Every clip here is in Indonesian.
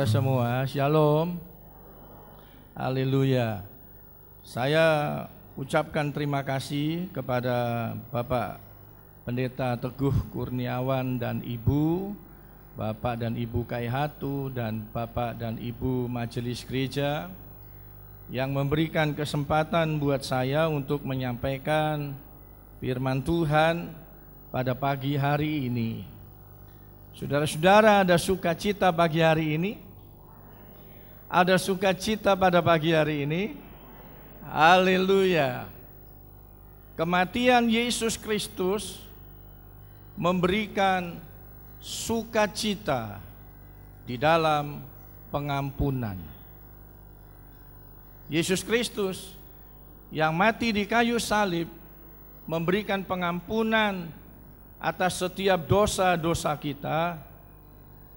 saudara semua, Shalom. Haleluya. Saya ucapkan terima kasih kepada Bapak Pendeta Teguh Kurniawan dan Ibu, Bapak dan Ibu Kaihatu dan Bapak dan Ibu Majelis Gereja yang memberikan kesempatan buat saya untuk menyampaikan firman Tuhan pada pagi hari ini. Saudara-saudara ada sukacita pagi hari ini? Ada sukacita pada pagi hari ini? Haleluya. Kematian Yesus Kristus memberikan sukacita di dalam pengampunan. Yesus Kristus yang mati di kayu salib memberikan pengampunan atas setiap dosa-dosa kita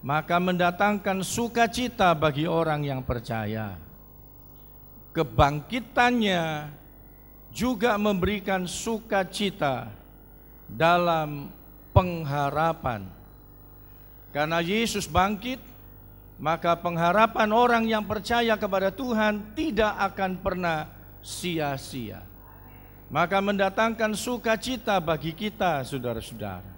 maka mendatangkan sukacita bagi orang yang percaya. Kebangkitannya juga memberikan sukacita dalam pengharapan. Karena Yesus bangkit, maka pengharapan orang yang percaya kepada Tuhan tidak akan pernah sia-sia. Maka mendatangkan sukacita bagi kita, saudara-saudara.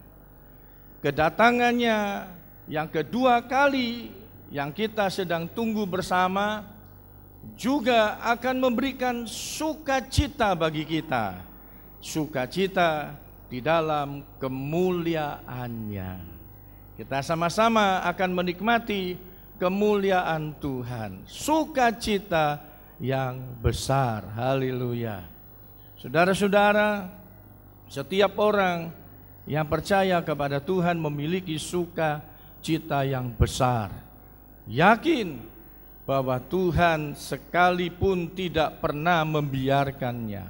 Kedatangannya yang kedua kali yang kita sedang tunggu bersama juga akan memberikan sukacita bagi kita. Sukacita di dalam kemuliaannya. Kita sama-sama akan menikmati kemuliaan Tuhan. Sukacita yang besar. Haleluya. Saudara-saudara, setiap orang yang percaya kepada Tuhan memiliki sukacita Cita yang besar. Yakin bahwa Tuhan sekalipun tidak pernah membiarkannya.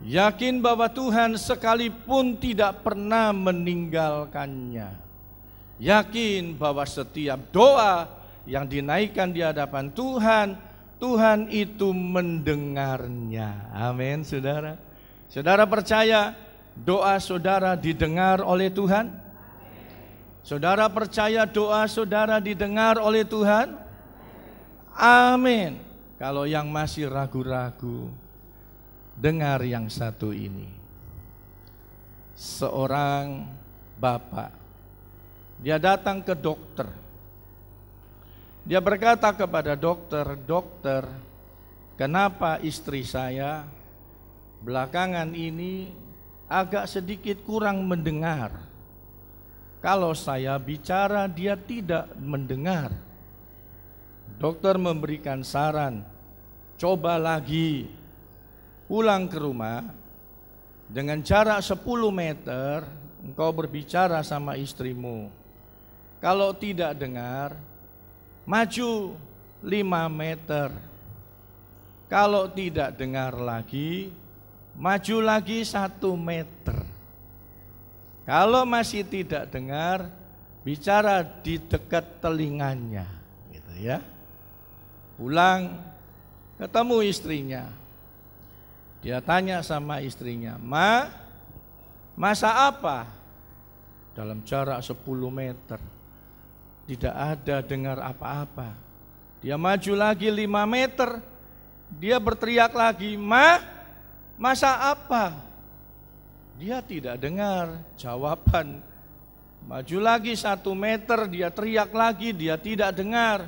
Yakin bahwa Tuhan sekalipun tidak pernah meninggalkannya. Yakin bahwa setiap doa yang dinaikkan di hadapan Tuhan, Tuhan itu mendengarnya. Amin, saudara. Saudara percaya doa saudara didengar oleh Tuhan? Saudara percaya doa saudara didengar oleh Tuhan? Amin. Kalau yang masih ragu-ragu, dengar yang satu ini. Seorang bapak, dia datang ke dokter. Dia berkata kepada dokter, "Dokter, kenapa istri saya belakangan ini agak sedikit kurang mendengar?" Kalau saya bicara, dia tidak mendengar. Dokter memberikan saran, coba lagi, pulang ke rumah, dengan jarak 10 meter, engkau berbicara sama istrimu. Kalau tidak dengar, maju 5 meter. Kalau tidak dengar lagi, maju lagi satu meter. Kalau masih tidak dengar, bicara di dekat telinganya, gitu ya. Pulang ketemu istrinya. Dia tanya sama istrinya, "Ma, masa apa?" Dalam jarak 10 meter. Tidak ada dengar apa-apa. Dia maju lagi 5 meter. Dia berteriak lagi, "Ma, masa apa?" Dia tidak dengar jawaban. Maju lagi satu meter, dia teriak lagi, dia tidak dengar.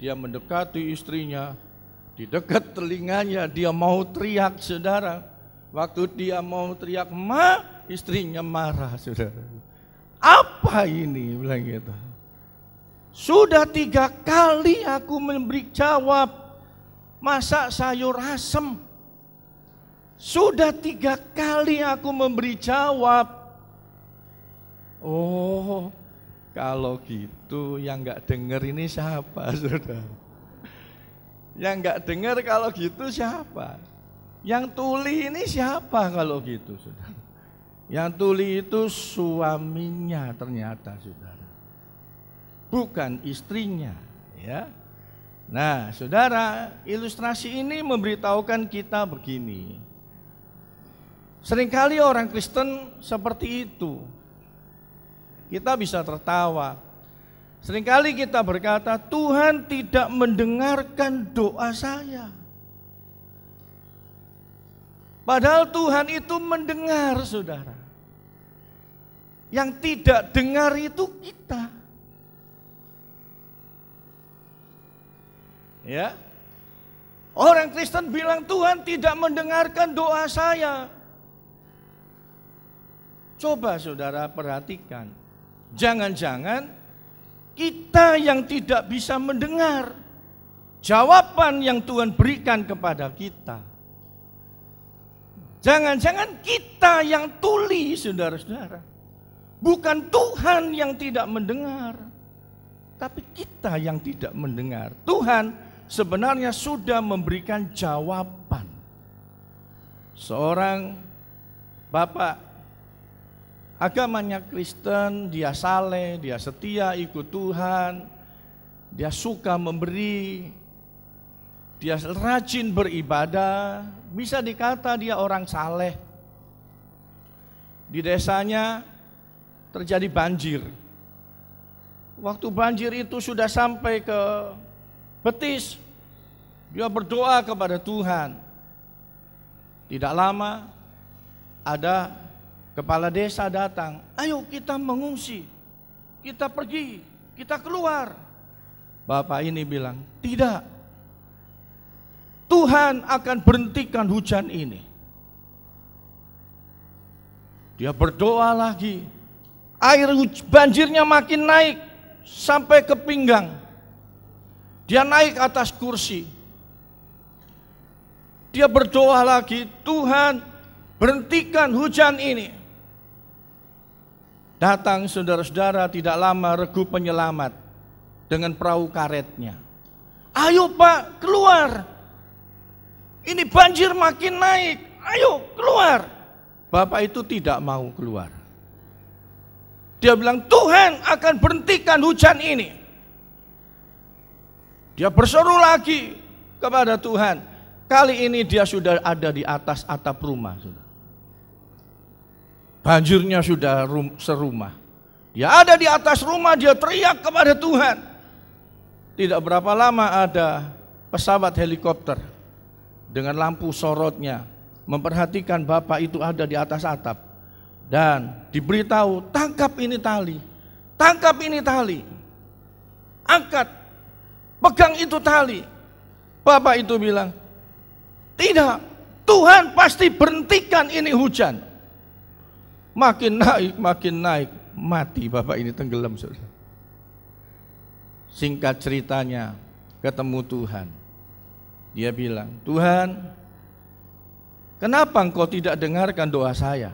Dia mendekati istrinya, di dekat telinganya dia mau teriak saudara. Waktu dia mau teriak, ma, istrinya marah saudara. Apa ini? Bilang gitu. Sudah tiga kali aku memberi jawab, masak sayur asem, sudah tiga kali aku memberi jawab. Oh, kalau gitu yang gak dengar ini siapa, saudara? Yang gak dengar kalau gitu siapa? Yang tuli ini siapa kalau gitu, saudara? Yang tuli itu suaminya ternyata, saudara. Bukan istrinya, ya. Nah, saudara, ilustrasi ini memberitahukan kita begini Seringkali orang Kristen seperti itu. Kita bisa tertawa. Seringkali kita berkata, "Tuhan tidak mendengarkan doa saya." Padahal Tuhan itu mendengar, Saudara. Yang tidak dengar itu kita. Ya. Orang Kristen bilang Tuhan tidak mendengarkan doa saya. Coba saudara perhatikan. Jangan-jangan kita yang tidak bisa mendengar jawaban yang Tuhan berikan kepada kita. Jangan-jangan kita yang tuli, saudara-saudara. Bukan Tuhan yang tidak mendengar, tapi kita yang tidak mendengar. Tuhan sebenarnya sudah memberikan jawaban. Seorang bapak Agamanya Kristen, dia saleh, dia setia ikut Tuhan, dia suka memberi, dia rajin beribadah, bisa dikata dia orang saleh. Di desanya terjadi banjir. Waktu banjir itu sudah sampai ke betis, dia berdoa kepada Tuhan. Tidak lama ada Kepala desa datang, ayo kita mengungsi, kita pergi, kita keluar. Bapak ini bilang, tidak. Tuhan akan berhentikan hujan ini. Dia berdoa lagi. Air banjirnya makin naik sampai ke pinggang. Dia naik atas kursi. Dia berdoa lagi, Tuhan berhentikan hujan ini. Datang saudara-saudara tidak lama regu penyelamat dengan perahu karetnya. Ayo pak keluar. Ini banjir makin naik. Ayo keluar. Bapak itu tidak mau keluar. Dia bilang Tuhan akan berhentikan hujan ini. Dia berseru lagi kepada Tuhan. Kali ini dia sudah ada di atas atap rumah. Banjirnya sudah serumah. Dia ya ada di atas rumah, dia teriak kepada Tuhan. Tidak berapa lama ada pesawat helikopter dengan lampu sorotnya memperhatikan bapak itu ada di atas atap dan diberitahu tangkap ini tali, tangkap ini tali, angkat, pegang itu tali. Bapak itu bilang, tidak, Tuhan pasti berhentikan ini hujan. Makin naik, makin naik. Mati bapak ini tenggelam. Saudara. Singkat ceritanya, ketemu Tuhan. Dia bilang, Tuhan, kenapa engkau tidak dengarkan doa saya?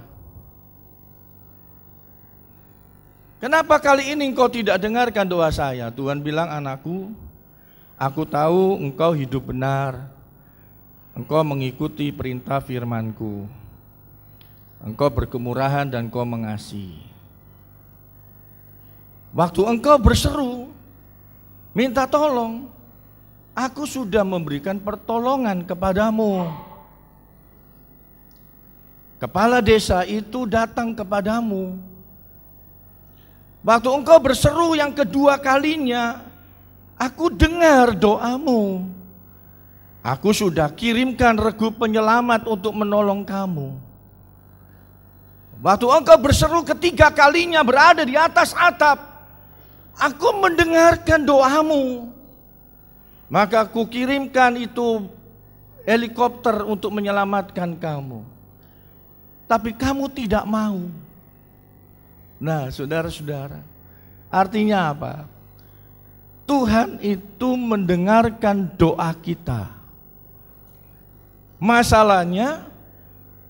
Kenapa kali ini engkau tidak dengarkan doa saya? Tuhan bilang, anakku, aku tahu engkau hidup benar. Engkau mengikuti perintah firmanku Engkau berkemurahan dan engkau mengasihi. Waktu engkau berseru, minta tolong, aku sudah memberikan pertolongan kepadamu. Kepala desa itu datang kepadamu. Waktu engkau berseru yang kedua kalinya, aku dengar doamu. Aku sudah kirimkan regu penyelamat untuk menolong kamu. Waktu engkau berseru ketiga kalinya berada di atas atap, aku mendengarkan doamu. Maka aku kirimkan itu helikopter untuk menyelamatkan kamu. Tapi kamu tidak mau. Nah, saudara-saudara, artinya apa? Tuhan itu mendengarkan doa kita. Masalahnya,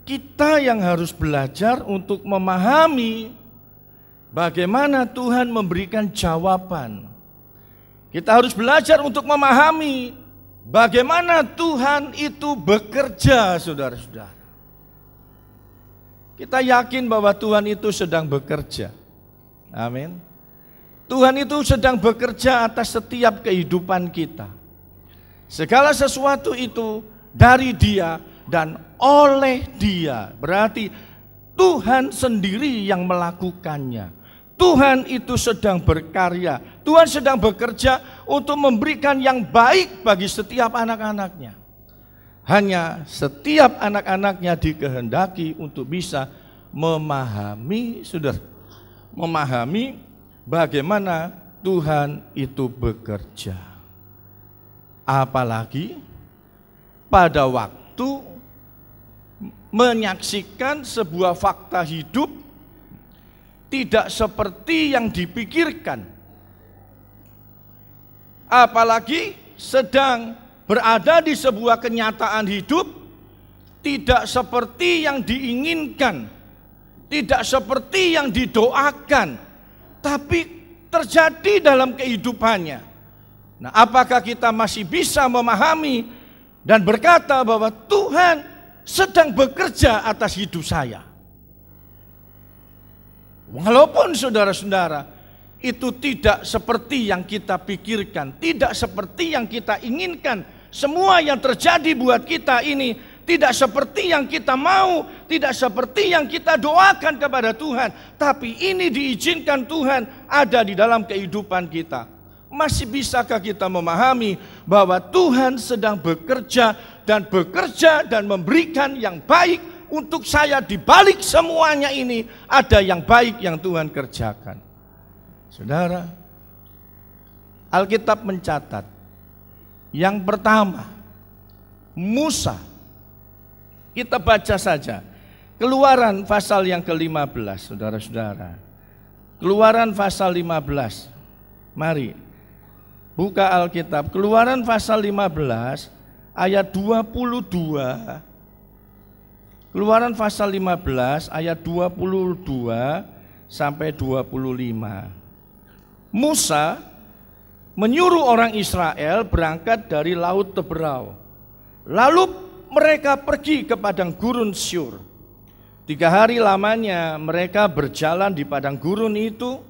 kita yang harus belajar untuk memahami bagaimana Tuhan memberikan jawaban. Kita harus belajar untuk memahami bagaimana Tuhan itu bekerja, saudara-saudara. Kita yakin bahwa Tuhan itu sedang bekerja. Amin. Tuhan itu sedang bekerja atas setiap kehidupan kita. Segala sesuatu itu dari Dia dan oleh dia. Berarti Tuhan sendiri yang melakukannya. Tuhan itu sedang berkarya. Tuhan sedang bekerja untuk memberikan yang baik bagi setiap anak-anaknya. Hanya setiap anak-anaknya dikehendaki untuk bisa memahami, saudara, memahami bagaimana Tuhan itu bekerja. Apalagi pada waktu menyaksikan sebuah fakta hidup tidak seperti yang dipikirkan. Apalagi sedang berada di sebuah kenyataan hidup tidak seperti yang diinginkan, tidak seperti yang didoakan, tapi terjadi dalam kehidupannya. Nah, apakah kita masih bisa memahami dan berkata bahwa Tuhan sedang bekerja atas hidup saya. Walaupun saudara-saudara itu tidak seperti yang kita pikirkan, tidak seperti yang kita inginkan, semua yang terjadi buat kita ini tidak seperti yang kita mau, tidak seperti yang kita doakan kepada Tuhan, tapi ini diizinkan Tuhan ada di dalam kehidupan kita. Masih bisakah kita memahami bahwa Tuhan sedang bekerja dan bekerja dan memberikan yang baik untuk saya di balik semuanya ini ada yang baik yang Tuhan kerjakan. Saudara, Alkitab mencatat yang pertama Musa kita baca saja Keluaran pasal yang ke-15 Saudara-saudara Keluaran pasal 15 Mari Buka Alkitab Keluaran pasal 15 ayat 22 Keluaran pasal 15 ayat 22 sampai 25 Musa menyuruh orang Israel berangkat dari Laut Teberau Lalu mereka pergi ke padang gurun Syur Tiga hari lamanya mereka berjalan di padang gurun itu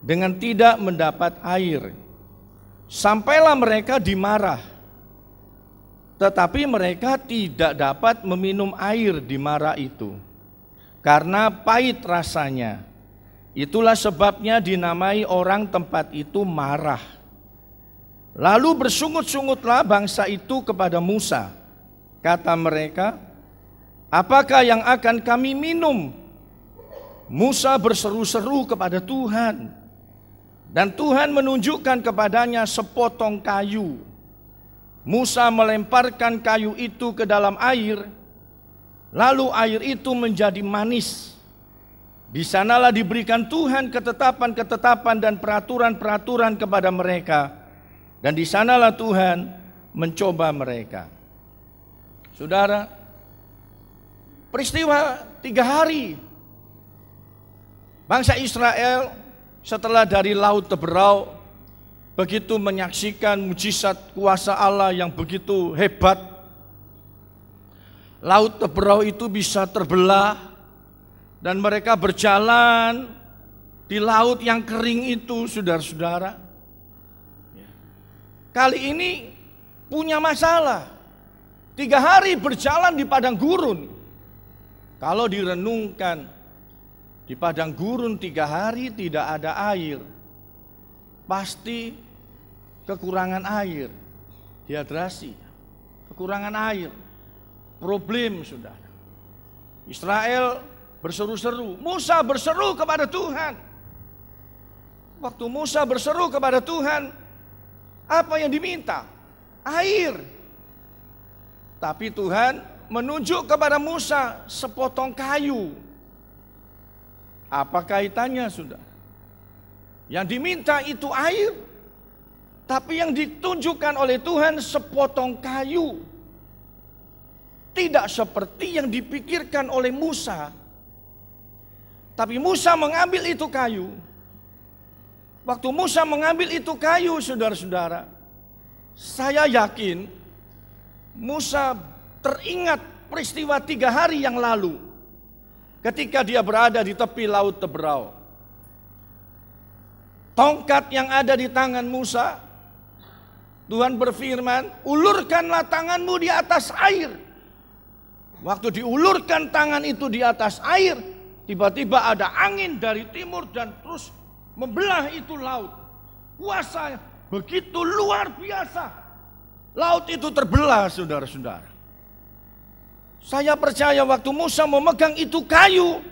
dengan tidak mendapat air. Sampailah mereka dimarah tetapi mereka tidak dapat meminum air di Mara itu karena pahit rasanya. Itulah sebabnya dinamai orang tempat itu marah. Lalu bersungut-sungutlah bangsa itu kepada Musa. Kata mereka, apakah yang akan kami minum? Musa berseru-seru kepada Tuhan. Dan Tuhan menunjukkan kepadanya sepotong kayu Musa melemparkan kayu itu ke dalam air, lalu air itu menjadi manis. Di sanalah diberikan Tuhan ketetapan-ketetapan dan peraturan-peraturan kepada mereka, dan di sanalah Tuhan mencoba mereka. Saudara, peristiwa tiga hari bangsa Israel setelah dari laut Teberau begitu menyaksikan mujizat kuasa Allah yang begitu hebat. Laut Teberau itu bisa terbelah dan mereka berjalan di laut yang kering itu, saudara-saudara. Kali ini punya masalah. Tiga hari berjalan di padang gurun. Kalau direnungkan, di padang gurun tiga hari tidak ada air pasti kekurangan air, dehidrasi, kekurangan air, problem sudah. Israel berseru-seru, Musa berseru kepada Tuhan. Waktu Musa berseru kepada Tuhan, apa yang diminta? Air. Tapi Tuhan menunjuk kepada Musa sepotong kayu. Apa kaitannya sudah? Yang diminta itu air, tapi yang ditunjukkan oleh Tuhan sepotong kayu. Tidak seperti yang dipikirkan oleh Musa. Tapi Musa mengambil itu kayu. Waktu Musa mengambil itu kayu, saudara-saudara, saya yakin Musa teringat peristiwa tiga hari yang lalu ketika dia berada di tepi laut Teberau tongkat yang ada di tangan Musa. Tuhan berfirman, ulurkanlah tanganmu di atas air. Waktu diulurkan tangan itu di atas air, tiba-tiba ada angin dari timur dan terus membelah itu laut. Kuasa begitu luar biasa. Laut itu terbelah, saudara-saudara. Saya percaya waktu Musa memegang itu kayu,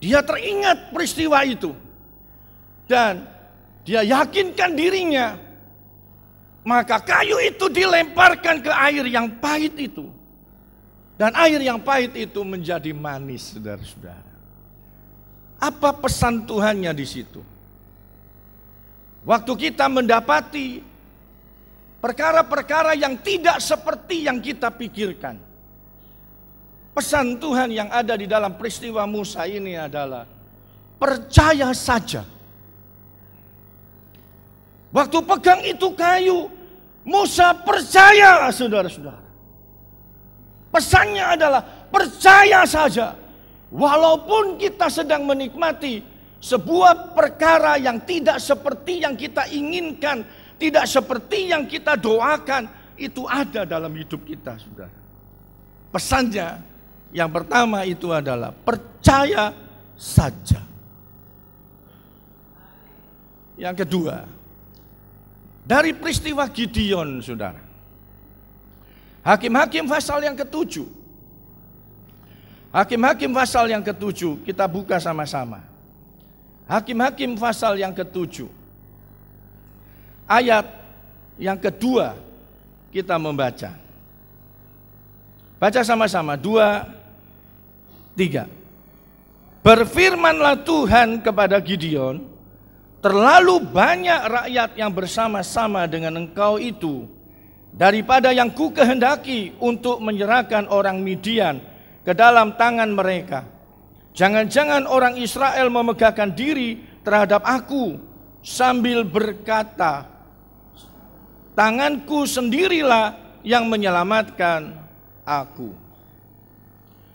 dia teringat peristiwa itu dan dia yakinkan dirinya, maka kayu itu dilemparkan ke air yang pahit itu. Dan air yang pahit itu menjadi manis, saudara-saudara. Apa pesan Tuhannya di situ? Waktu kita mendapati perkara-perkara yang tidak seperti yang kita pikirkan. Pesan Tuhan yang ada di dalam peristiwa Musa ini adalah percaya saja Waktu pegang itu kayu, Musa percaya saudara-saudara. Pesannya adalah percaya saja. Walaupun kita sedang menikmati sebuah perkara yang tidak seperti yang kita inginkan, tidak seperti yang kita doakan, itu ada dalam hidup kita, saudara. Pesannya yang pertama itu adalah percaya saja. Yang kedua, dari peristiwa Gideon, saudara. Hakim-hakim pasal yang ketujuh. Hakim-hakim pasal yang ketujuh, kita buka sama-sama. Hakim-hakim pasal yang ketujuh. Ayat yang kedua kita membaca. Baca sama-sama, dua, tiga. Berfirmanlah Tuhan kepada Gideon, Terlalu banyak rakyat yang bersama-sama dengan engkau itu daripada yang ku kehendaki untuk menyerahkan orang Midian ke dalam tangan mereka. Jangan-jangan orang Israel memegahkan diri terhadap aku sambil berkata, tanganku sendirilah yang menyelamatkan aku.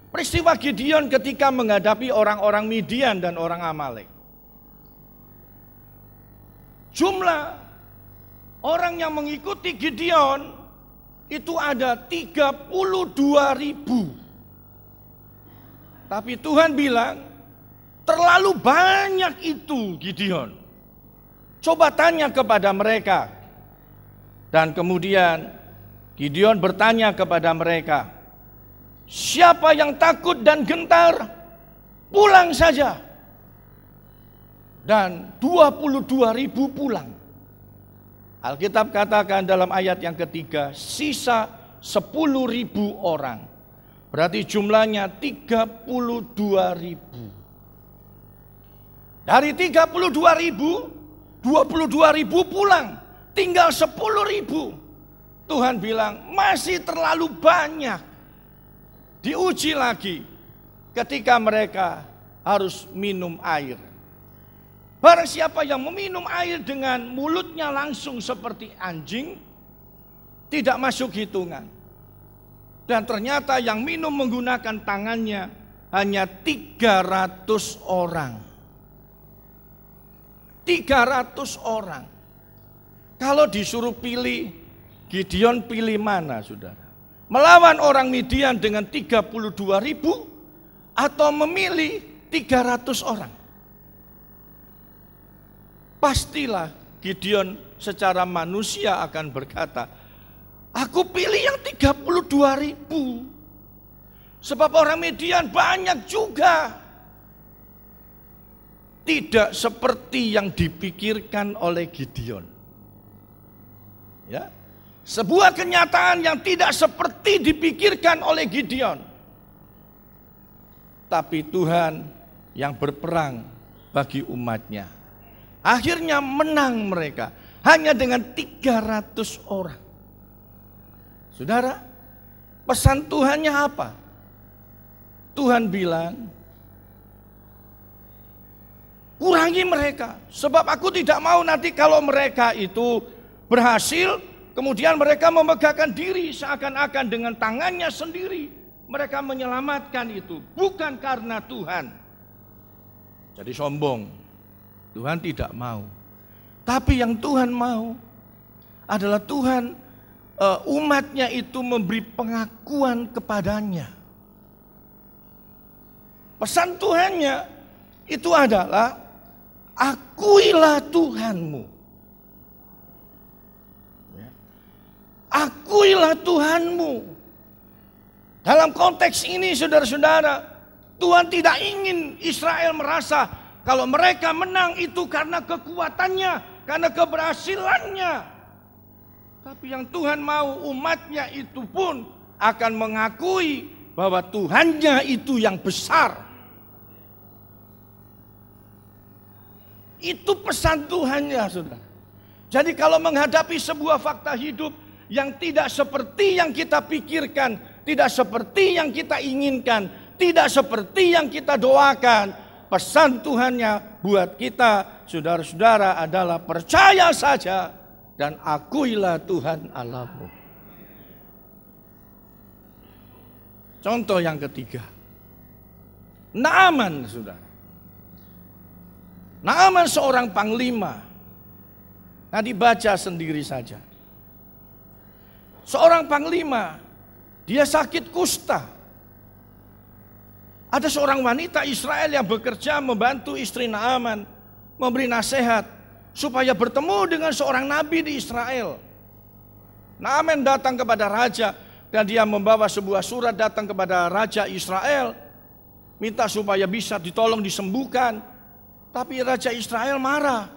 Peristiwa Gideon ketika menghadapi orang-orang Midian dan orang Amalek jumlah orang yang mengikuti Gideon itu ada 32 ribu. Tapi Tuhan bilang, terlalu banyak itu Gideon. Coba tanya kepada mereka. Dan kemudian Gideon bertanya kepada mereka, siapa yang takut dan gentar, pulang saja dan 22 ribu pulang. Alkitab katakan dalam ayat yang ketiga, sisa 10 ribu orang. Berarti jumlahnya 32 ribu. Dari 32 ribu, 22 ribu pulang. Tinggal 10 ribu. Tuhan bilang masih terlalu banyak. Diuji lagi ketika mereka harus minum air. Barang siapa yang meminum air dengan mulutnya langsung seperti anjing, tidak masuk hitungan. Dan ternyata yang minum menggunakan tangannya hanya 300 orang. 300 orang. Kalau disuruh pilih, Gideon pilih mana saudara? Melawan orang Midian dengan 32 ribu atau memilih 300 orang? Pastilah Gideon secara manusia akan berkata, Aku pilih yang 32 ribu. Sebab orang Median banyak juga. Tidak seperti yang dipikirkan oleh Gideon. Ya. Sebuah kenyataan yang tidak seperti dipikirkan oleh Gideon. Tapi Tuhan yang berperang bagi umatnya. Akhirnya menang mereka. Hanya dengan 300 orang. Saudara, pesan Tuhannya apa? Tuhan bilang, kurangi mereka. Sebab aku tidak mau nanti kalau mereka itu berhasil, kemudian mereka memegahkan diri seakan-akan dengan tangannya sendiri. Mereka menyelamatkan itu bukan karena Tuhan. Jadi sombong. Tuhan tidak mau. Tapi yang Tuhan mau adalah Tuhan eh, umatnya itu memberi pengakuan kepadanya. Pesan Tuhannya itu adalah akuilah Tuhanmu. Ya. Akuilah Tuhanmu. Dalam konteks ini saudara-saudara, Tuhan tidak ingin Israel merasa kalau mereka menang itu karena kekuatannya, karena keberhasilannya. Tapi yang Tuhan mau umatnya itu pun akan mengakui bahwa Tuhannya itu yang besar. Itu pesan Tuhan ya saudara. Jadi kalau menghadapi sebuah fakta hidup yang tidak seperti yang kita pikirkan, tidak seperti yang kita inginkan, tidak seperti yang kita doakan, pesan Tuhannya buat kita saudara-saudara adalah percaya saja dan akuilah Tuhan Allahmu. Contoh yang ketiga. Naaman, saudara. Naaman seorang panglima. Nah dibaca sendiri saja. Seorang panglima, dia sakit kusta. Ada seorang wanita Israel yang bekerja membantu istri Naaman, memberi nasihat supaya bertemu dengan seorang nabi di Israel. Naaman datang kepada raja dan dia membawa sebuah surat datang kepada raja Israel minta supaya bisa ditolong disembuhkan. Tapi raja Israel marah.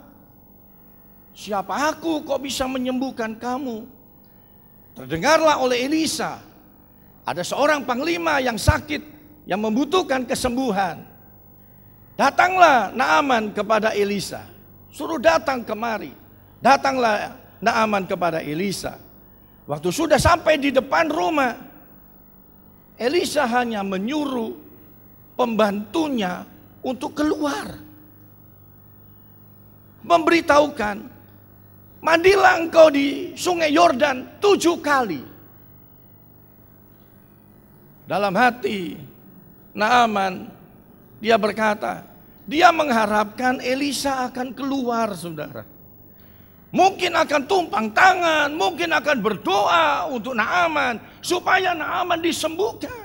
Siapa aku kok bisa menyembuhkan kamu? Terdengarlah oleh Elisa ada seorang panglima yang sakit yang membutuhkan kesembuhan. Datanglah Naaman kepada Elisa. Suruh datang kemari. Datanglah Naaman kepada Elisa. Waktu sudah sampai di depan rumah, Elisa hanya menyuruh pembantunya untuk keluar. Memberitahukan, mandilah engkau di sungai Yordan tujuh kali. Dalam hati Naaman, dia berkata, dia mengharapkan Elisa akan keluar, saudara. Mungkin akan tumpang tangan, mungkin akan berdoa untuk Naaman, supaya Naaman disembuhkan.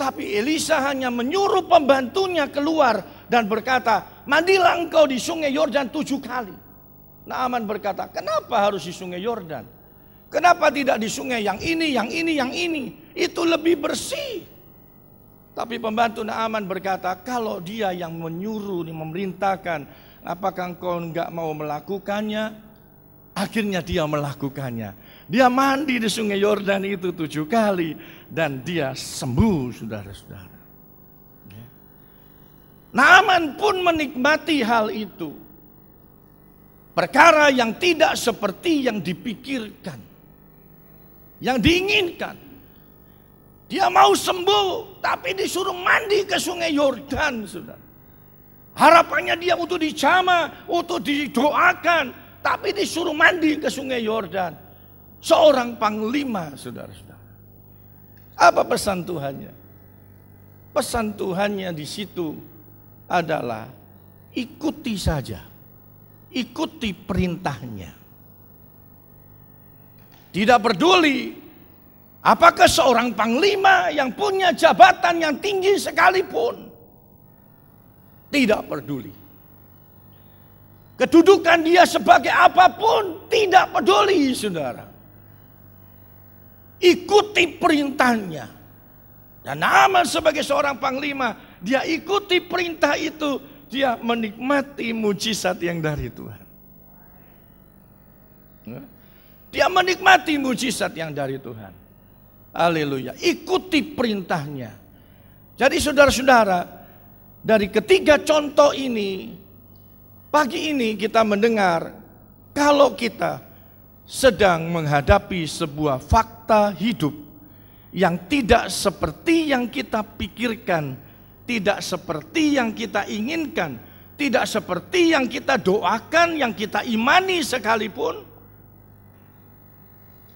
Tapi Elisa hanya menyuruh pembantunya keluar dan berkata, mandilah engkau di sungai Yordan tujuh kali. Naaman berkata, kenapa harus di sungai Yordan? Kenapa tidak di sungai yang ini, yang ini, yang ini? Itu lebih bersih. Tapi pembantu Naaman berkata, kalau dia yang menyuruh, memerintahkan, apakah engkau enggak mau melakukannya? Akhirnya dia melakukannya. Dia mandi di sungai Yordan itu tujuh kali. Dan dia sembuh, saudara-saudara. Ya. Naaman pun menikmati hal itu. Perkara yang tidak seperti yang dipikirkan yang diinginkan. Dia mau sembuh, tapi disuruh mandi ke sungai Yordan, Sudah. Harapannya dia untuk dicama, untuk didoakan, tapi disuruh mandi ke sungai Yordan. Seorang panglima, saudara-saudara. Apa pesan Tuhannya? Pesan Tuhannya di situ adalah ikuti saja. Ikuti perintahnya. Tidak peduli apakah seorang panglima yang punya jabatan yang tinggi sekalipun. Tidak peduli. Kedudukan dia sebagai apapun tidak peduli saudara. Ikuti perintahnya. Dan Naaman sebagai seorang panglima, dia ikuti perintah itu, dia menikmati mujizat yang dari Tuhan. Nah. Dia menikmati mujizat yang dari Tuhan. Haleluya. Ikuti perintahnya. Jadi saudara-saudara, dari ketiga contoh ini, pagi ini kita mendengar kalau kita sedang menghadapi sebuah fakta hidup yang tidak seperti yang kita pikirkan, tidak seperti yang kita inginkan, tidak seperti yang kita doakan, yang kita imani sekalipun,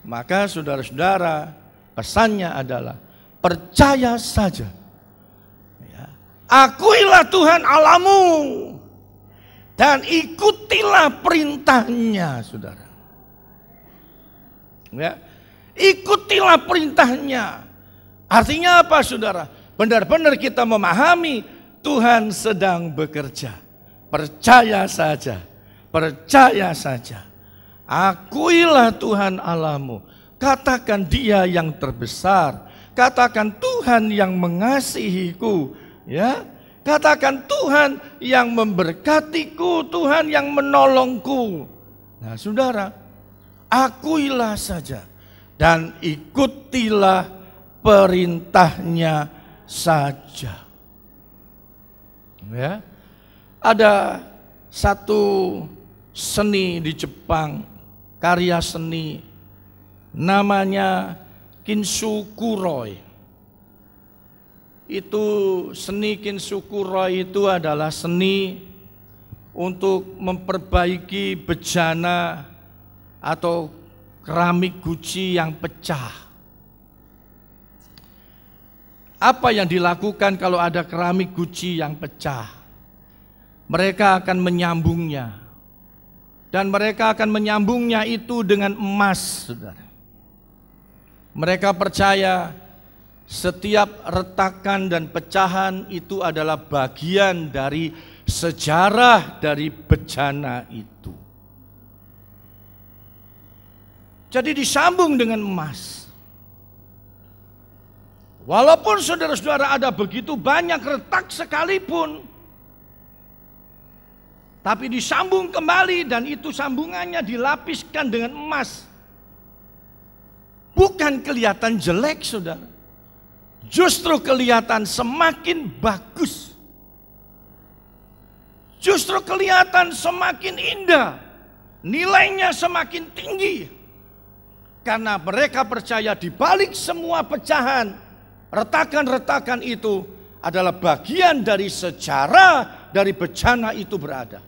maka saudara-saudara pesannya adalah percaya saja. Ya. Akuilah Tuhan alamu dan ikutilah perintahnya saudara. Ya. Ikutilah perintahnya. Artinya apa saudara? Benar-benar kita memahami Tuhan sedang bekerja. Percaya saja. Percaya saja. Akuilah Tuhan Allahmu. Katakan dia yang terbesar. Katakan Tuhan yang mengasihiku. Ya, Katakan Tuhan yang memberkatiku, Tuhan yang menolongku. Nah saudara, akuilah saja dan ikutilah perintahnya saja. Ya, ada satu seni di Jepang karya seni namanya Kinsukuroi. Itu seni Kinsukuroi itu adalah seni untuk memperbaiki bejana atau keramik guci yang pecah. Apa yang dilakukan kalau ada keramik guci yang pecah? Mereka akan menyambungnya dan mereka akan menyambungnya itu dengan emas, saudara. Mereka percaya setiap retakan dan pecahan itu adalah bagian dari sejarah dari bencana itu. Jadi disambung dengan emas. Walaupun saudara-saudara ada begitu banyak retak sekalipun, tapi disambung kembali dan itu sambungannya dilapiskan dengan emas. Bukan kelihatan jelek saudara. Justru kelihatan semakin bagus. Justru kelihatan semakin indah. Nilainya semakin tinggi. Karena mereka percaya di balik semua pecahan, retakan-retakan itu adalah bagian dari sejarah dari bencana itu berada.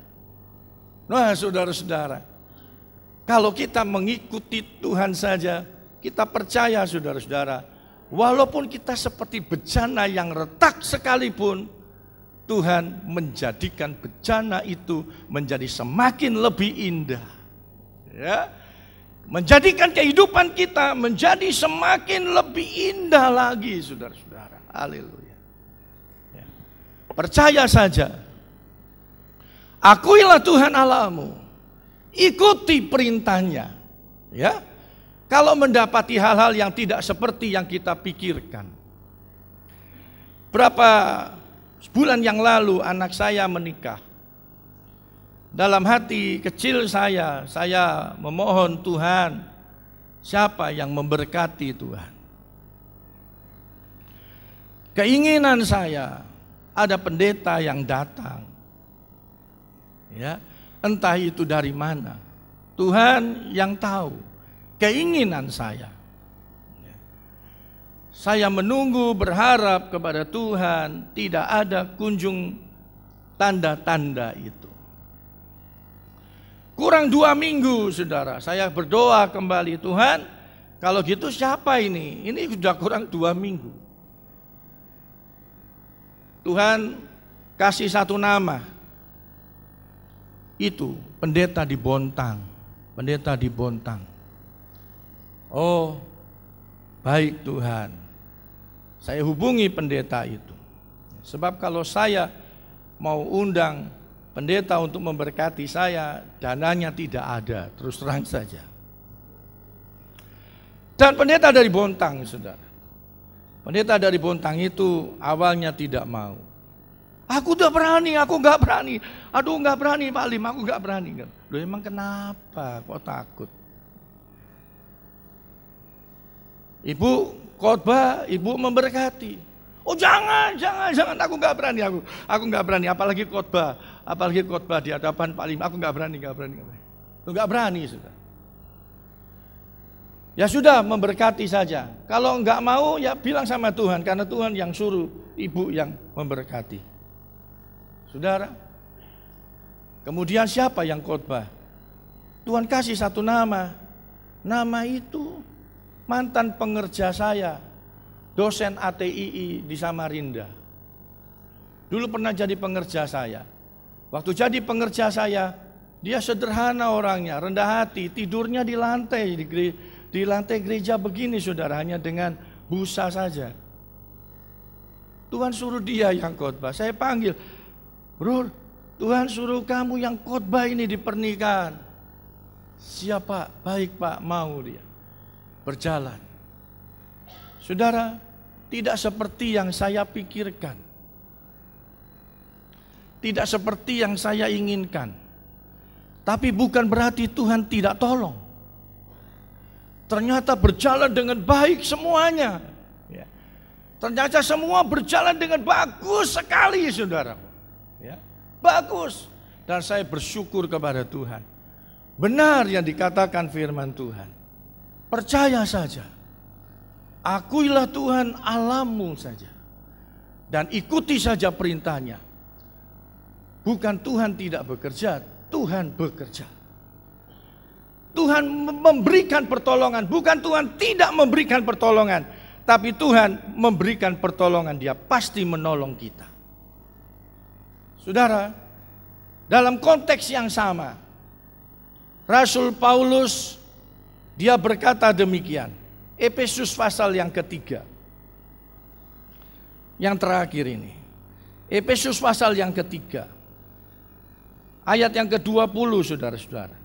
Nah saudara-saudara, kalau kita mengikuti Tuhan saja, kita percaya saudara-saudara, walaupun kita seperti bencana yang retak sekalipun, Tuhan menjadikan bencana itu menjadi semakin lebih indah. Ya. Menjadikan kehidupan kita menjadi semakin lebih indah lagi, saudara-saudara. Haleluya. Ya. Percaya saja Akuilah Tuhan Allahmu. Ikuti perintahnya. Ya. Kalau mendapati hal-hal yang tidak seperti yang kita pikirkan. Berapa bulan yang lalu anak saya menikah. Dalam hati kecil saya, saya memohon Tuhan, siapa yang memberkati Tuhan? Keinginan saya ada pendeta yang datang ya entah itu dari mana Tuhan yang tahu keinginan saya ya. saya menunggu berharap kepada Tuhan tidak ada kunjung tanda-tanda itu kurang dua minggu saudara saya berdoa kembali Tuhan kalau gitu siapa ini ini sudah kurang dua minggu Tuhan kasih satu nama itu pendeta di Bontang, pendeta di Bontang. Oh, baik Tuhan. Saya hubungi pendeta itu. Sebab kalau saya mau undang pendeta untuk memberkati saya, dananya tidak ada, terus terang saja. Dan pendeta dari Bontang, Saudara. Pendeta dari Bontang itu awalnya tidak mau. Aku udah berani, aku nggak berani. Aduh nggak berani Pak Lim, aku nggak berani. Loh emang kenapa kok takut? Ibu khotbah, ibu memberkati. Oh jangan, jangan, jangan, aku nggak berani, aku aku nggak berani. Apalagi khotbah, apalagi khotbah di hadapan Pak Lim, aku nggak berani, nggak berani, nggak berani. Nggak berani sudah. Ya sudah memberkati saja. Kalau nggak mau ya bilang sama Tuhan karena Tuhan yang suruh, ibu yang memberkati. Saudara. Kemudian siapa yang khotbah? Tuhan kasih satu nama. Nama itu mantan pengerja saya, dosen ATII di Samarinda. Dulu pernah jadi pengerja saya. Waktu jadi pengerja saya, dia sederhana orangnya, rendah hati, tidurnya di lantai di, gereja, di lantai gereja begini saudara, hanya dengan busa saja. Tuhan suruh dia yang khotbah. Saya panggil, Bro, Tuhan suruh kamu yang khotbah ini di pernikahan. Siapa baik pak mau dia berjalan. Saudara, tidak seperti yang saya pikirkan. Tidak seperti yang saya inginkan. Tapi bukan berarti Tuhan tidak tolong. Ternyata berjalan dengan baik semuanya. Ya. Ternyata semua berjalan dengan bagus sekali saudara. Ya. Bagus. Dan saya bersyukur kepada Tuhan. Benar yang dikatakan firman Tuhan. Percaya saja. Akuilah Tuhan alammu saja. Dan ikuti saja perintahnya. Bukan Tuhan tidak bekerja, Tuhan bekerja. Tuhan memberikan pertolongan, bukan Tuhan tidak memberikan pertolongan, tapi Tuhan memberikan pertolongan. Dia pasti menolong kita. Saudara, dalam konteks yang sama, Rasul Paulus dia berkata demikian. Efesus pasal yang ketiga. Yang terakhir ini. Efesus pasal yang ketiga. Ayat yang ke-20 saudara-saudara.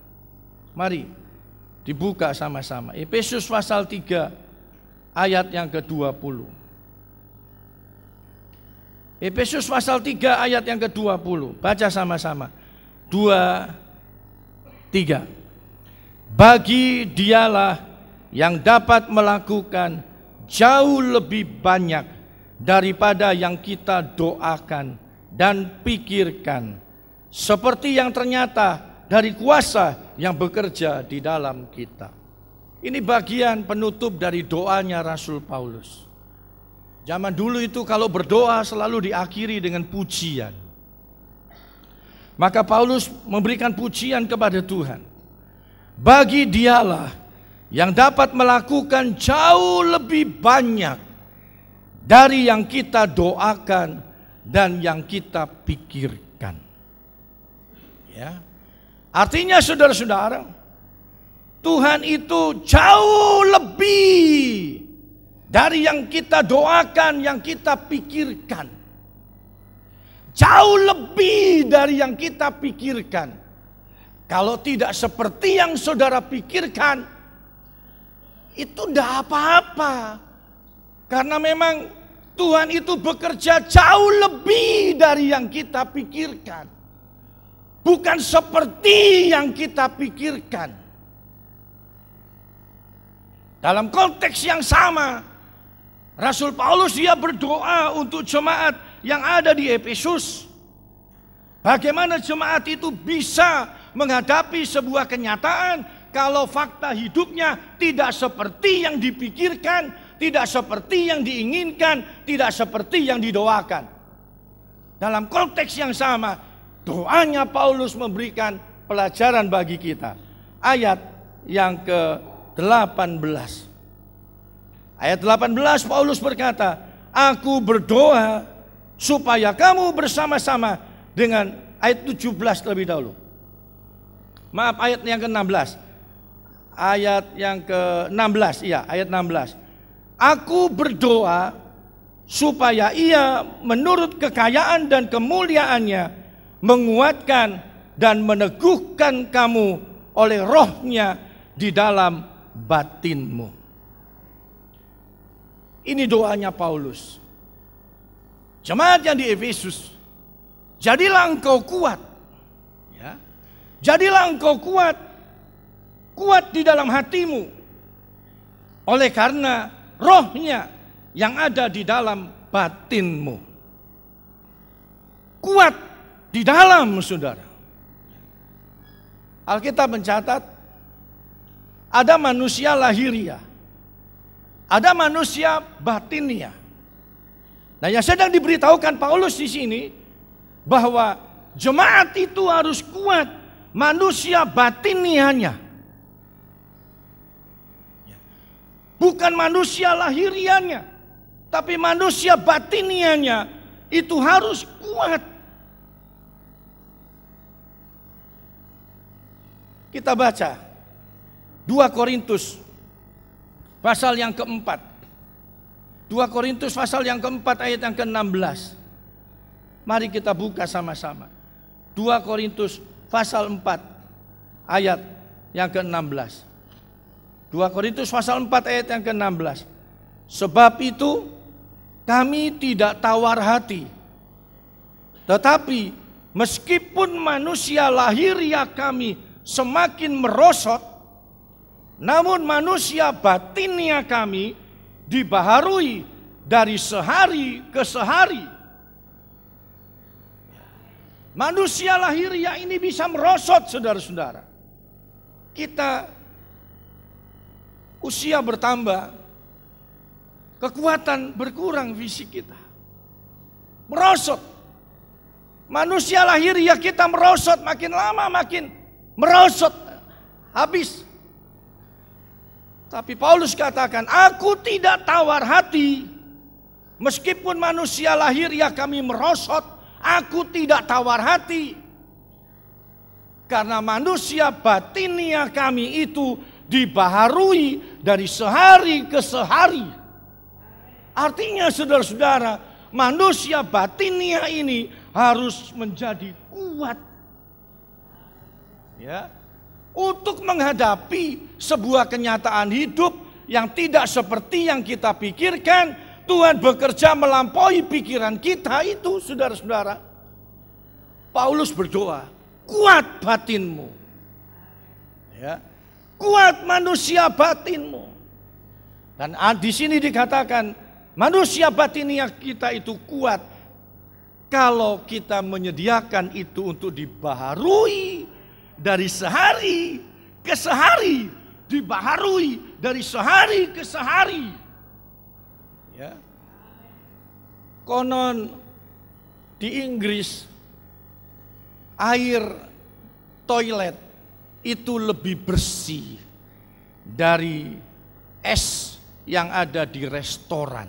Mari dibuka sama-sama. Efesus pasal 3 ayat yang ke-20. Efesus pasal 3 ayat yang ke-20. Baca sama-sama. 2 3. Bagi dialah yang dapat melakukan jauh lebih banyak daripada yang kita doakan dan pikirkan. Seperti yang ternyata dari kuasa yang bekerja di dalam kita. Ini bagian penutup dari doanya Rasul Paulus. Zaman dulu itu kalau berdoa selalu diakhiri dengan pujian. Maka Paulus memberikan pujian kepada Tuhan. Bagi dialah yang dapat melakukan jauh lebih banyak dari yang kita doakan dan yang kita pikirkan. Ya. Artinya saudara-saudara, Tuhan itu jauh lebih dari yang kita doakan, yang kita pikirkan. Jauh lebih dari yang kita pikirkan. Kalau tidak seperti yang saudara pikirkan, itu tidak apa-apa. Karena memang Tuhan itu bekerja jauh lebih dari yang kita pikirkan. Bukan seperti yang kita pikirkan. Dalam konteks yang sama, Rasul Paulus dia berdoa untuk jemaat yang ada di Efesus. Bagaimana jemaat itu bisa menghadapi sebuah kenyataan kalau fakta hidupnya tidak seperti yang dipikirkan, tidak seperti yang diinginkan, tidak seperti yang didoakan. Dalam konteks yang sama, doanya Paulus memberikan pelajaran bagi kita. Ayat yang ke-18. Ayat 18 Paulus berkata, "Aku berdoa supaya kamu bersama-sama dengan ayat 17 terlebih dahulu." Maaf ayat yang ke-16. Ayat yang ke-16, iya, ayat 16. Aku berdoa supaya ia menurut kekayaan dan kemuliaannya menguatkan dan meneguhkan kamu oleh rohnya di dalam batinmu. Ini doanya Paulus. Jemaat yang di Efesus, jadilah engkau kuat. Ya. Jadilah engkau kuat. Kuat di dalam hatimu. Oleh karena rohnya yang ada di dalam batinmu. Kuat di dalam saudara. Alkitab mencatat ada manusia lahiriah ada manusia batinnya. Nah yang sedang diberitahukan Paulus di sini bahwa jemaat itu harus kuat manusia batiniannya. Bukan manusia lahiriannya, tapi manusia batiniannya itu harus kuat. Kita baca 2 Korintus Pasal yang keempat. 2 Korintus pasal yang keempat ayat yang ke-16. Mari kita buka sama-sama. 2 Korintus pasal 4 ayat yang ke-16. 2 Korintus pasal 4 ayat yang ke-16. Sebab itu kami tidak tawar hati. Tetapi meskipun manusia lahiriah ya kami semakin merosot, namun manusia batinnya kami dibaharui dari sehari ke sehari. Manusia lahiriah ya ini bisa merosot saudara-saudara. Kita usia bertambah, kekuatan berkurang visi kita. Merosot. Manusia lahiriah ya kita merosot makin lama makin merosot habis tapi Paulus katakan, aku tidak tawar hati. Meskipun manusia lahir ya kami merosot, aku tidak tawar hati. Karena manusia batinia kami itu dibaharui dari sehari ke sehari. Artinya saudara-saudara, manusia batinia ini harus menjadi kuat. Ya untuk menghadapi sebuah kenyataan hidup yang tidak seperti yang kita pikirkan. Tuhan bekerja melampaui pikiran kita itu, saudara-saudara. Paulus berdoa, kuat batinmu. Ya. Kuat manusia batinmu. Dan di sini dikatakan, manusia batinnya kita itu kuat kalau kita menyediakan itu untuk dibaharui dari sehari ke sehari dibaharui dari sehari ke sehari ya konon di Inggris air toilet itu lebih bersih dari es yang ada di restoran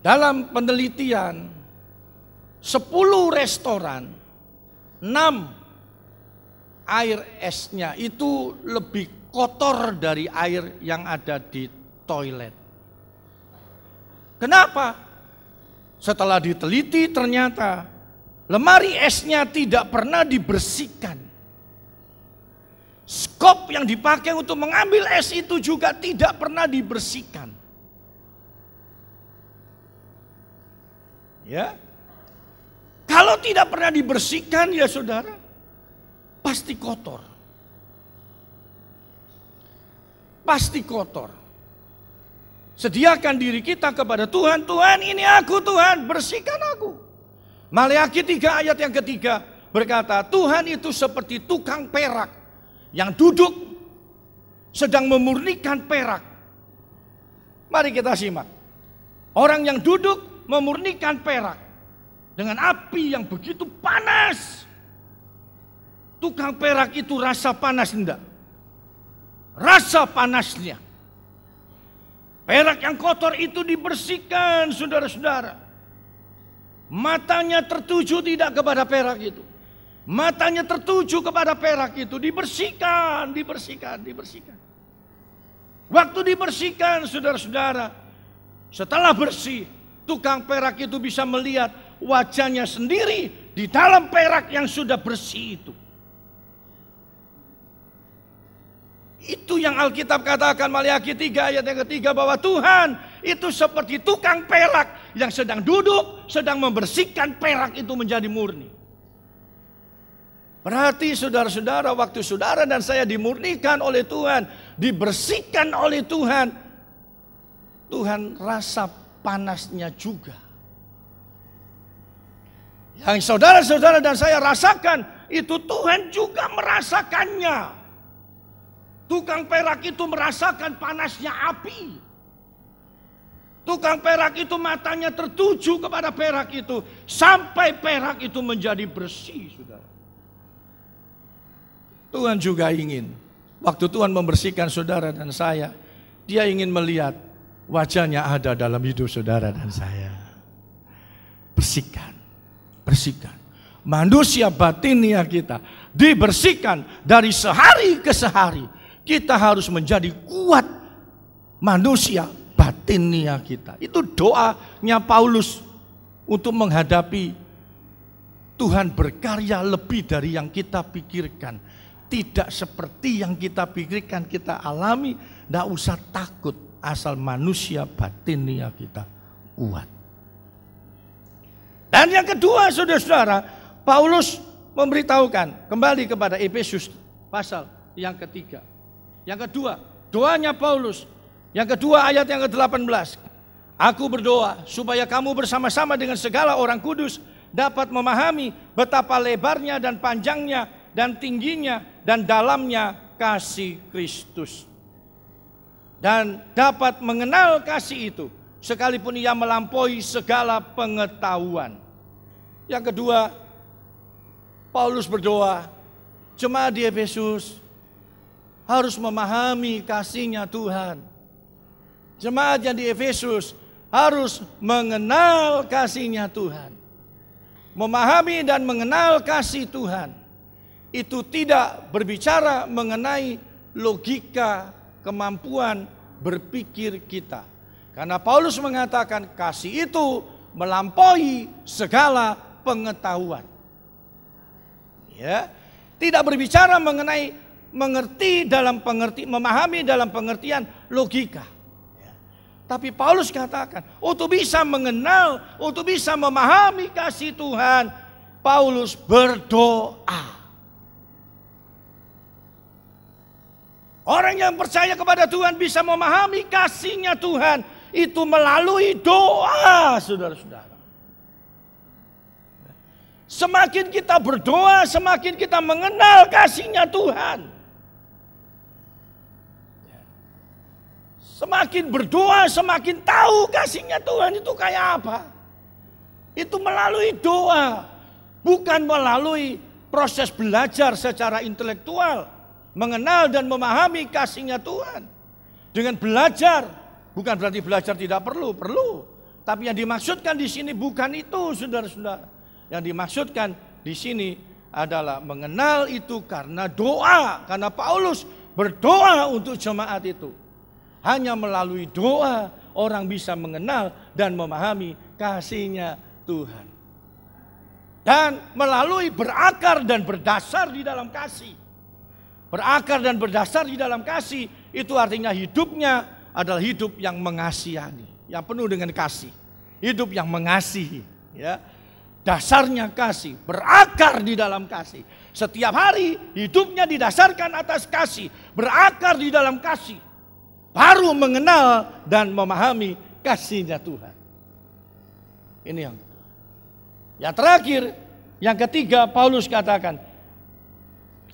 dalam penelitian 10 restoran 6 air esnya itu lebih kotor dari air yang ada di toilet. Kenapa? Setelah diteliti ternyata lemari esnya tidak pernah dibersihkan. Skop yang dipakai untuk mengambil es itu juga tidak pernah dibersihkan. Ya, kalau tidak pernah dibersihkan ya saudara, pasti kotor. Pasti kotor. Sediakan diri kita kepada Tuhan. Tuhan ini aku Tuhan, bersihkan aku. Maleakhi 3 ayat yang ketiga berkata, Tuhan itu seperti tukang perak yang duduk sedang memurnikan perak. Mari kita simak. Orang yang duduk memurnikan perak dengan api yang begitu panas. Tukang perak itu rasa panas enggak? Rasa panasnya. Perak yang kotor itu dibersihkan saudara-saudara. Matanya tertuju tidak kepada perak itu. Matanya tertuju kepada perak itu. Dibersihkan, dibersihkan, dibersihkan. Waktu dibersihkan saudara-saudara. Setelah bersih, tukang perak itu bisa melihat wajahnya sendiri di dalam perak yang sudah bersih itu. Itu yang Alkitab katakan Maliaki 3 ayat yang ketiga bahwa Tuhan itu seperti tukang perak yang sedang duduk, sedang membersihkan perak itu menjadi murni. Berarti saudara-saudara waktu saudara dan saya dimurnikan oleh Tuhan, dibersihkan oleh Tuhan, Tuhan rasa panasnya juga. Yang saudara-saudara dan saya rasakan itu Tuhan juga merasakannya. Tukang perak itu merasakan panasnya api. Tukang perak itu matanya tertuju kepada perak itu sampai perak itu menjadi bersih, Saudara. Tuhan juga ingin waktu Tuhan membersihkan saudara dan saya, dia ingin melihat wajahnya ada dalam hidup saudara dan saya. Bersihkan bersihkan. Manusia batinnya kita dibersihkan dari sehari ke sehari. Kita harus menjadi kuat manusia batinnya kita. Itu doanya Paulus untuk menghadapi Tuhan berkarya lebih dari yang kita pikirkan. Tidak seperti yang kita pikirkan, kita alami. Tidak usah takut asal manusia batinnya kita kuat. Dan yang kedua saudara-saudara, Paulus memberitahukan kembali kepada Efesus pasal yang ketiga. Yang kedua, doanya Paulus. Yang kedua ayat yang ke-18. Aku berdoa supaya kamu bersama-sama dengan segala orang kudus dapat memahami betapa lebarnya dan panjangnya dan tingginya dan dalamnya kasih Kristus. Dan dapat mengenal kasih itu sekalipun ia melampaui segala pengetahuan. Yang kedua, Paulus berdoa, jemaat di Efesus harus memahami kasihnya Tuhan. Jemaat yang di Efesus harus mengenal kasihnya Tuhan. Memahami dan mengenal kasih Tuhan. Itu tidak berbicara mengenai logika kemampuan berpikir kita karena Paulus mengatakan kasih itu melampaui segala pengetahuan. Ya, tidak berbicara mengenai mengerti dalam pengerti, memahami dalam pengertian logika. Ya. Tapi Paulus katakan, untuk bisa mengenal, untuk bisa memahami kasih Tuhan, Paulus berdoa. Orang yang percaya kepada Tuhan bisa memahami kasihnya Tuhan itu melalui doa, saudara-saudara. Semakin kita berdoa, semakin kita mengenal kasihnya Tuhan. Semakin berdoa, semakin tahu kasihnya Tuhan itu kayak apa. Itu melalui doa, bukan melalui proses belajar secara intelektual, mengenal dan memahami kasihnya Tuhan. Dengan belajar, Bukan berarti belajar tidak perlu, perlu. Tapi yang dimaksudkan di sini bukan itu, saudara-saudara. Yang dimaksudkan di sini adalah mengenal itu karena doa. Karena Paulus berdoa untuk jemaat itu. Hanya melalui doa orang bisa mengenal dan memahami kasihnya Tuhan. Dan melalui berakar dan berdasar di dalam kasih. Berakar dan berdasar di dalam kasih itu artinya hidupnya adalah hidup yang mengasihani, yang penuh dengan kasih. Hidup yang mengasihi, ya. Dasarnya kasih, berakar di dalam kasih. Setiap hari hidupnya didasarkan atas kasih, berakar di dalam kasih. Baru mengenal dan memahami kasihnya Tuhan. Ini yang yang terakhir, yang ketiga Paulus katakan,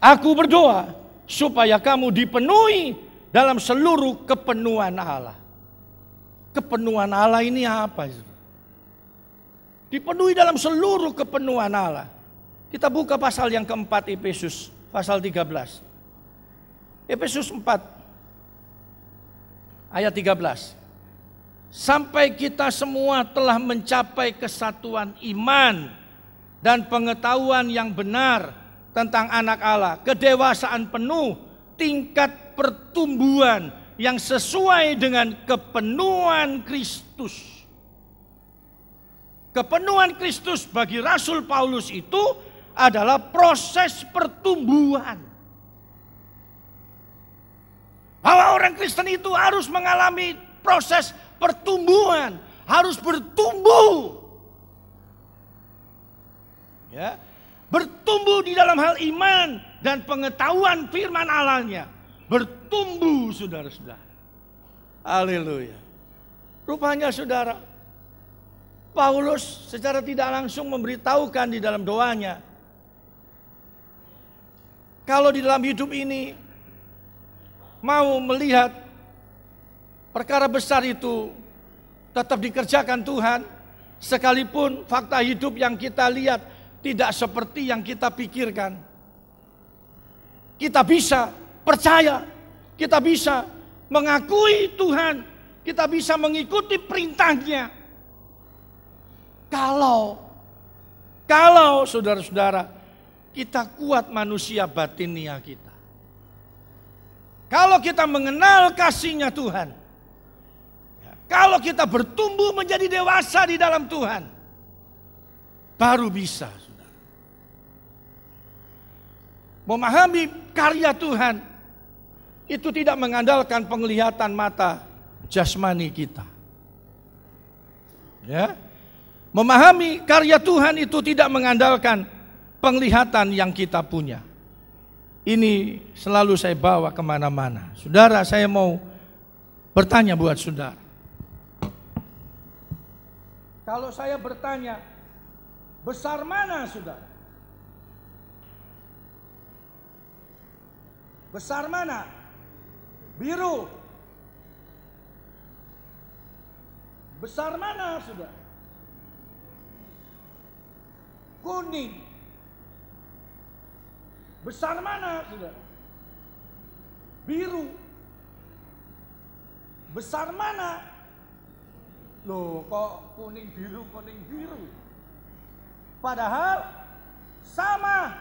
Aku berdoa supaya kamu dipenuhi dalam seluruh kepenuhan Allah. Kepenuhan Allah ini apa? Dipenuhi dalam seluruh kepenuhan Allah. Kita buka pasal yang keempat Efesus, pasal 13. Efesus 4 ayat 13. Sampai kita semua telah mencapai kesatuan iman dan pengetahuan yang benar tentang anak Allah, kedewasaan penuh, tingkat pertumbuhan yang sesuai dengan kepenuhan Kristus. Kepenuhan Kristus bagi Rasul Paulus itu adalah proses pertumbuhan. Bahwa orang Kristen itu harus mengalami proses pertumbuhan, harus bertumbuh. Ya, bertumbuh di dalam hal iman dan pengetahuan firman Allahnya bertumbuh saudara-saudara. Haleluya. Rupanya saudara, Paulus secara tidak langsung memberitahukan di dalam doanya. Kalau di dalam hidup ini mau melihat perkara besar itu tetap dikerjakan Tuhan sekalipun fakta hidup yang kita lihat tidak seperti yang kita pikirkan. Kita bisa percaya, kita bisa mengakui Tuhan, kita bisa mengikuti perintahnya. Kalau, kalau saudara-saudara, kita kuat manusia batinnya kita. Kalau kita mengenal kasihnya Tuhan, kalau kita bertumbuh menjadi dewasa di dalam Tuhan, baru bisa, saudara. Memahami karya Tuhan, itu tidak mengandalkan penglihatan mata jasmani kita. Ya. Memahami karya Tuhan itu tidak mengandalkan penglihatan yang kita punya. Ini selalu saya bawa kemana-mana. Saudara, saya mau bertanya buat saudara. Kalau saya bertanya, besar mana saudara? Besar mana? biru. Besar mana sudah? Kuning. Besar mana sudah? Biru. Besar mana? Loh kok kuning biru kuning biru? Padahal sama.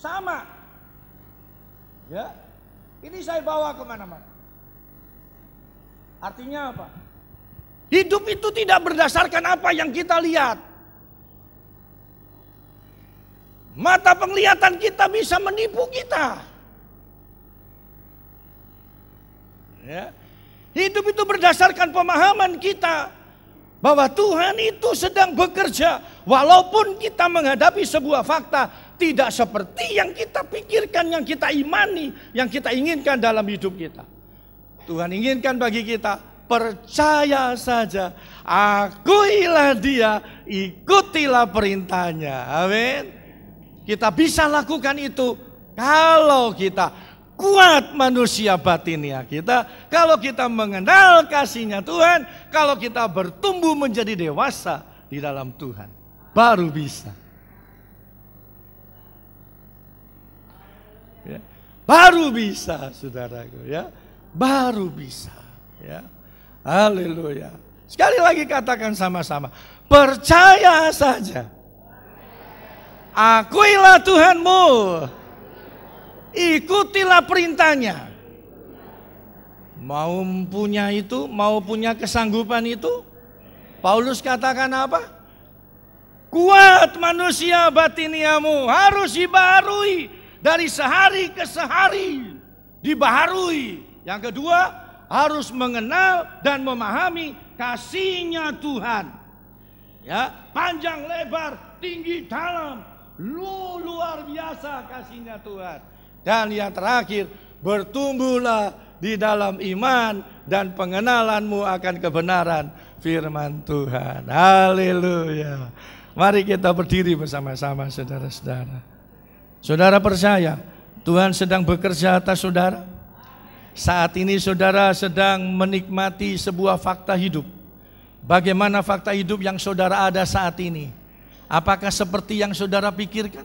Sama. Ya, ini saya bawa kemana-mana. Artinya apa? Hidup itu tidak berdasarkan apa yang kita lihat. Mata penglihatan kita bisa menipu kita. Ya. Hidup itu berdasarkan pemahaman kita bahwa Tuhan itu sedang bekerja walaupun kita menghadapi sebuah fakta tidak seperti yang kita pikirkan, yang kita imani, yang kita inginkan dalam hidup kita. Tuhan inginkan bagi kita percaya saja, akuilah dia, ikutilah perintahnya. Amin. Kita bisa lakukan itu kalau kita kuat manusia batinnya kita, kalau kita mengenal kasihnya Tuhan, kalau kita bertumbuh menjadi dewasa di dalam Tuhan, baru bisa. Baru bisa, saudaraku ya. Baru bisa, ya. Haleluya. Sekali lagi katakan sama-sama. Percaya saja. Akuilah Tuhanmu. Ikutilah perintahnya. Mau punya itu, mau punya kesanggupan itu. Paulus katakan apa? Kuat manusia batiniamu harus dibarui dari sehari ke sehari dibaharui. Yang kedua, harus mengenal dan memahami kasihnya Tuhan. Ya, panjang lebar, tinggi dalam, lu luar biasa kasihnya Tuhan. Dan yang terakhir, bertumbuhlah di dalam iman dan pengenalanmu akan kebenaran firman Tuhan. Haleluya. Mari kita berdiri bersama-sama saudara-saudara. Saudara percaya Tuhan sedang bekerja atas saudara? Saat ini saudara sedang menikmati sebuah fakta hidup. Bagaimana fakta hidup yang saudara ada saat ini? Apakah seperti yang saudara pikirkan?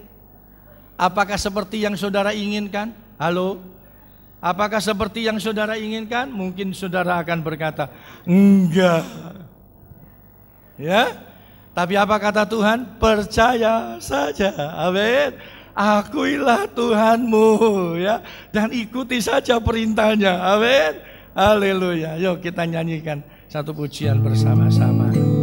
Apakah seperti yang saudara inginkan? Halo? Apakah seperti yang saudara inginkan? Mungkin saudara akan berkata, "Enggak." Ya? Tapi apa kata Tuhan? Percaya saja. Amin akuilah Tuhanmu ya dan ikuti saja perintahnya amin haleluya yuk kita nyanyikan satu pujian bersama-sama